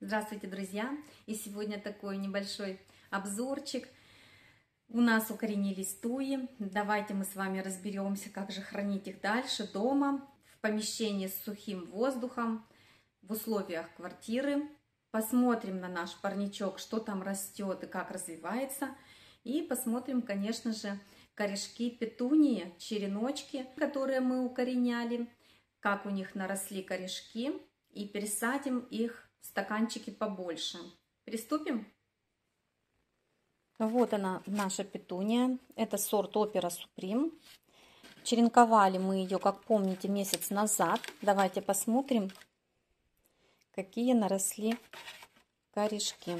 Здравствуйте, друзья! И сегодня такой небольшой обзорчик. У нас укоренились туи. Давайте мы с вами разберемся, как же хранить их дальше дома, в помещении с сухим воздухом, в условиях квартиры. Посмотрим на наш парничок, что там растет и как развивается. И посмотрим, конечно же, корешки петунии, череночки, которые мы укореняли, как у них наросли корешки. И пересадим их стаканчики побольше. Приступим? Вот она, наша петуния. Это сорт Опера Суприм. Черенковали мы ее, как помните, месяц назад. Давайте посмотрим, какие наросли корешки.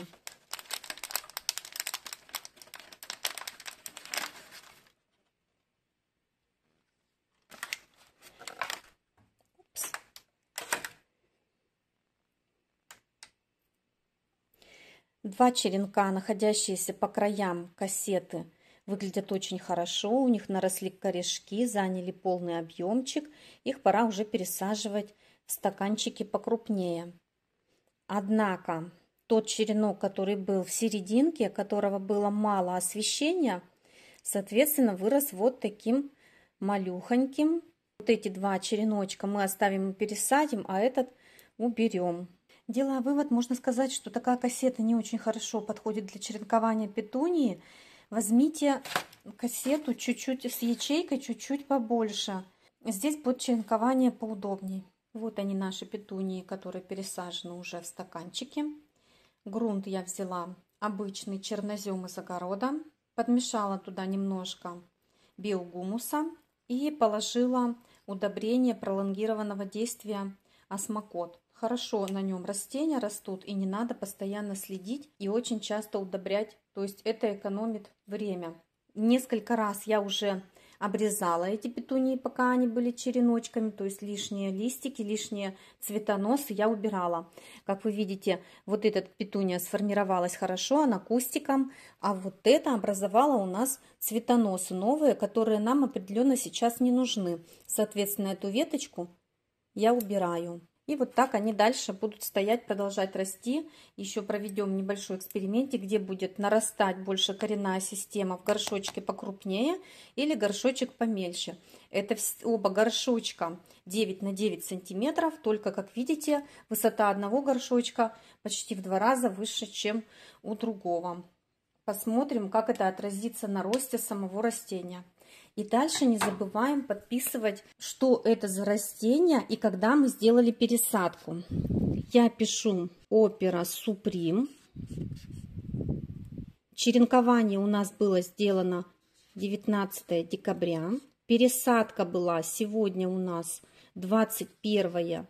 Два черенка, находящиеся по краям кассеты, выглядят очень хорошо. У них наросли корешки, заняли полный объемчик. Их пора уже пересаживать в стаканчики покрупнее. Однако тот черенок, который был в серединке, которого было мало освещения, соответственно, вырос вот таким малюхоньким. Вот эти два череночка мы оставим и пересадим, а этот уберем. Делая вывод, можно сказать, что такая кассета не очень хорошо подходит для черенкования петунии. Возьмите кассету чуть-чуть с ячейкой, чуть-чуть побольше. Здесь будет черенкование поудобнее. Вот они наши петунии, которые пересажены уже в стаканчике. Грунт я взяла обычный чернозем из огорода. Подмешала туда немножко биогумуса и положила удобрение пролонгированного действия осмокот хорошо на нем растения растут, и не надо постоянно следить и очень часто удобрять. То есть это экономит время. Несколько раз я уже обрезала эти петунии, пока они были череночками, то есть лишние листики, лишние цветоносы я убирала. Как вы видите, вот этот петуния сформировалась хорошо, она кустиком, а вот это образовала у нас цветоносы новые, которые нам определенно сейчас не нужны. Соответственно, эту веточку я убираю. И вот так они дальше будут стоять, продолжать расти. Еще проведем небольшой экспериментик, где будет нарастать больше коренная система в горшочке покрупнее или горшочек помельче. Это оба горшочка 9 на 9 сантиметров. Только, как видите, высота одного горшочка почти в два раза выше, чем у другого. Посмотрим, как это отразится на росте самого растения. И дальше не забываем подписывать, что это за растение и когда мы сделали пересадку. Я пишу опера суприм. Черенкование у нас было сделано 19 декабря. Пересадка была сегодня у нас 21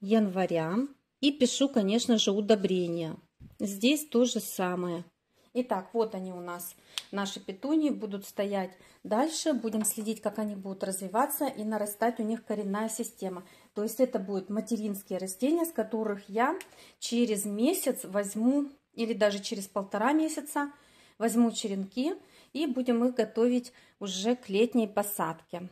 января. И пишу, конечно же, удобрения. Здесь то же самое. Итак, вот они у нас, наши петунии, будут стоять дальше. Будем следить, как они будут развиваться и нарастать у них коренная система. То есть это будут материнские растения, с которых я через месяц возьму, или даже через полтора месяца, возьму черенки и будем их готовить уже к летней посадке.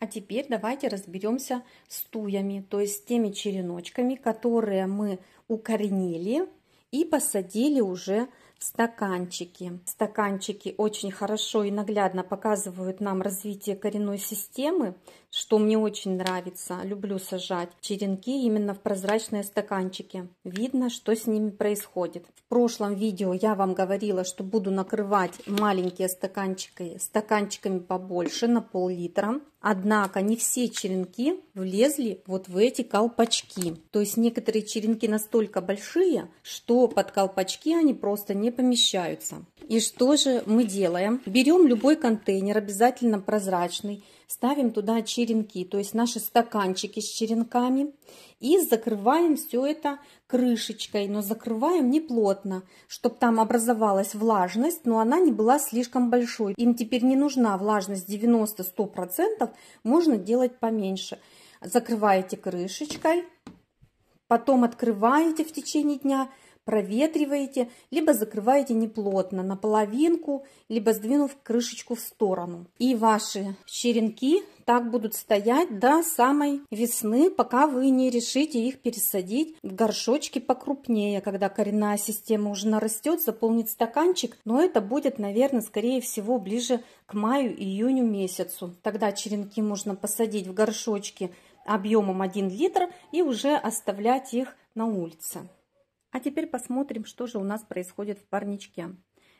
А теперь давайте разберемся с туями, то есть с теми череночками, которые мы укоренили и посадили уже стаканчики. Стаканчики очень хорошо и наглядно показывают нам развитие коренной системы, что мне очень нравится. Люблю сажать черенки именно в прозрачные стаканчики. Видно, что с ними происходит. В прошлом видео я вам говорила, что буду накрывать маленькие стаканчики стаканчиками побольше на пол-литра. Однако не все черенки влезли вот в эти колпачки. То есть некоторые черенки настолько большие, что под колпачки они просто не помещаются. И что же мы делаем? Берем любой контейнер, обязательно прозрачный, ставим туда черенки, то есть наши стаканчики с черенками. И закрываем все это крышечкой, но закрываем не плотно, чтобы там образовалась влажность, но она не была слишком большой. Им теперь не нужна влажность 90-100%, можно делать поменьше. Закрываете крышечкой, потом открываете в течение дня – проветриваете, либо закрываете неплотно, на половинку, либо сдвинув крышечку в сторону. И ваши черенки так будут стоять до самой весны, пока вы не решите их пересадить в горшочки покрупнее, когда коренная система уже нарастет, заполнит стаканчик, но это будет, наверное, скорее всего, ближе к маю-июню месяцу. Тогда черенки можно посадить в горшочки объемом 1 литр и уже оставлять их на улице. А теперь посмотрим, что же у нас происходит в парничке.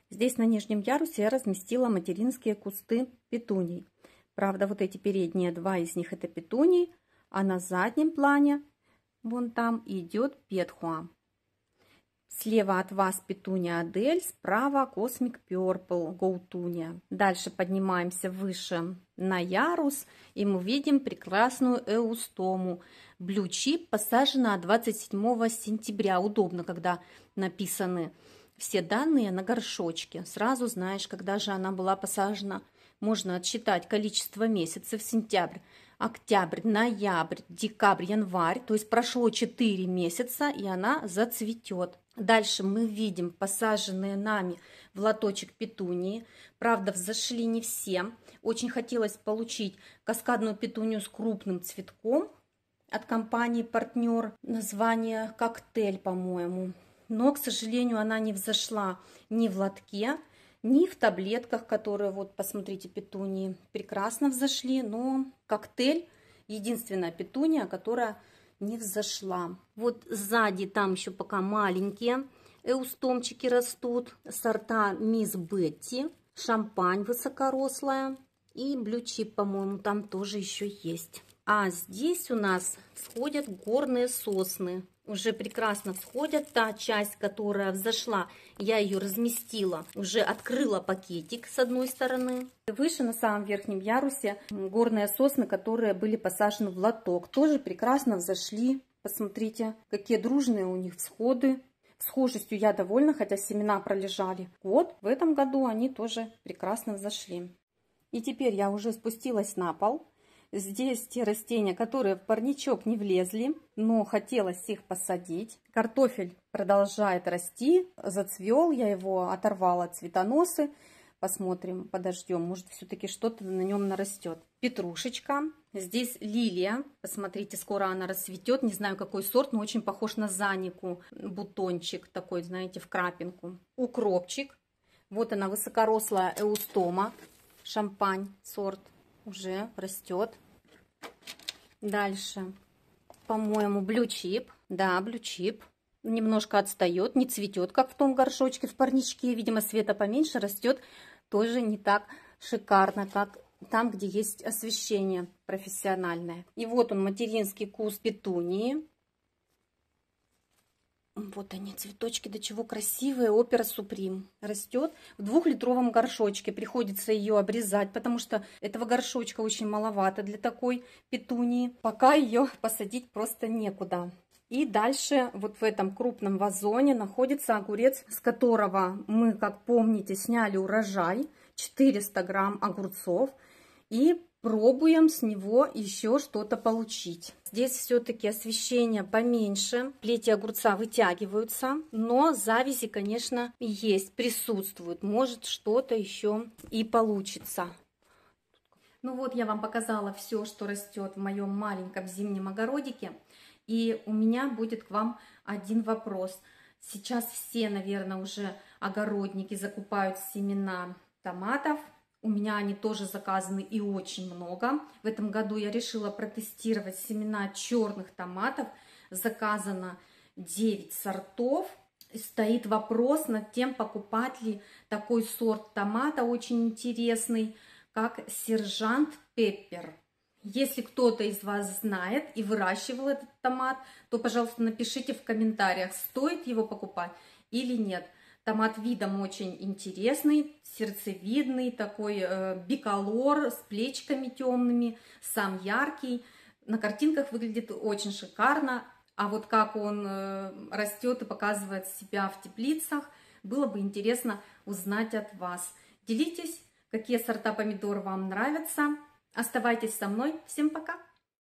Здесь на нижнем ярусе я разместила материнские кусты петуний. Правда, вот эти передние два из них это петуний, а на заднем плане вон там идет петхуа. Слева от вас петуня Адель, справа Космик Перпл Гоутуня. Дальше поднимаемся выше на ярус, и мы видим прекрасную эустому. Блючип, посажена 27 сентября. Удобно, когда написаны все данные на горшочке. Сразу знаешь, когда же она была посажена. Можно отсчитать количество месяцев сентябрь октябрь, ноябрь, декабрь, январь, то есть прошло 4 месяца, и она зацветет. Дальше мы видим посаженные нами в лоточек петунии. Правда, взошли не все. Очень хотелось получить каскадную петунию с крупным цветком от компании «Партнер». Название «Коктейль», по-моему. Но, к сожалению, она не взошла ни в лотке, ни в таблетках, которые, вот, посмотрите, петунии прекрасно взошли, но коктейль, единственная петуния, которая не взошла. Вот сзади там еще пока маленькие эустомчики растут, сорта Мисс Бетти, шампань высокорослая и блючип, по-моему, там тоже еще есть. А здесь у нас всходят горные сосны. Уже прекрасно всходят та часть, которая взошла. Я ее разместила, уже открыла пакетик с одной стороны. Выше на самом верхнем ярусе горные сосны, которые были посажены в лоток. Тоже прекрасно взошли. Посмотрите, какие дружные у них всходы. Схожестью я довольна, хотя семена пролежали. Вот в этом году они тоже прекрасно взошли. И теперь я уже спустилась на пол Здесь те растения, которые в парничок не влезли, но хотелось их посадить. Картофель продолжает расти, зацвел, я его оторвала от цветоносы. Посмотрим, подождем, может все-таки что-то на нем нарастет. Петрушечка, здесь лилия, посмотрите, скоро она расцветет, не знаю какой сорт, но очень похож на занику, бутончик такой, знаете, в крапинку. Укропчик, вот она высокорослая эустома, шампань сорт уже растет. Дальше, по-моему, блючип. Да, блючип. Немножко отстает, не цветет, как в том горшочке, в парничке. Видимо, света поменьше растет тоже не так шикарно, как там, где есть освещение профессиональное. И вот он, материнский куст петунии. Вот они, цветочки, до чего красивые. Опера Суприм растет в двухлитровом горшочке. Приходится ее обрезать, потому что этого горшочка очень маловато для такой петунии. Пока ее посадить просто некуда. И дальше вот в этом крупном вазоне находится огурец, с которого мы, как помните, сняли урожай. 400 грамм огурцов. И пробуем с него еще что-то получить. Здесь все-таки освещение поменьше, плети огурца вытягиваются, но завязи, конечно, есть, присутствуют. Может, что-то еще и получится. Ну вот, я вам показала все, что растет в моем маленьком зимнем огородике. И у меня будет к вам один вопрос. Сейчас все, наверное, уже огородники закупают семена томатов, у меня они тоже заказаны и очень много. В этом году я решила протестировать семена черных томатов. Заказано 9 сортов. Стоит вопрос над тем, покупать ли такой сорт томата очень интересный, как сержант пеппер. Если кто-то из вас знает и выращивал этот томат, то, пожалуйста, напишите в комментариях, стоит его покупать или нет. Томат видом очень интересный, сердцевидный, такой э, биколор с плечками темными, сам яркий. На картинках выглядит очень шикарно, а вот как он э, растет и показывает себя в теплицах, было бы интересно узнать от вас. Делитесь, какие сорта помидор вам нравятся. Оставайтесь со мной. Всем пока!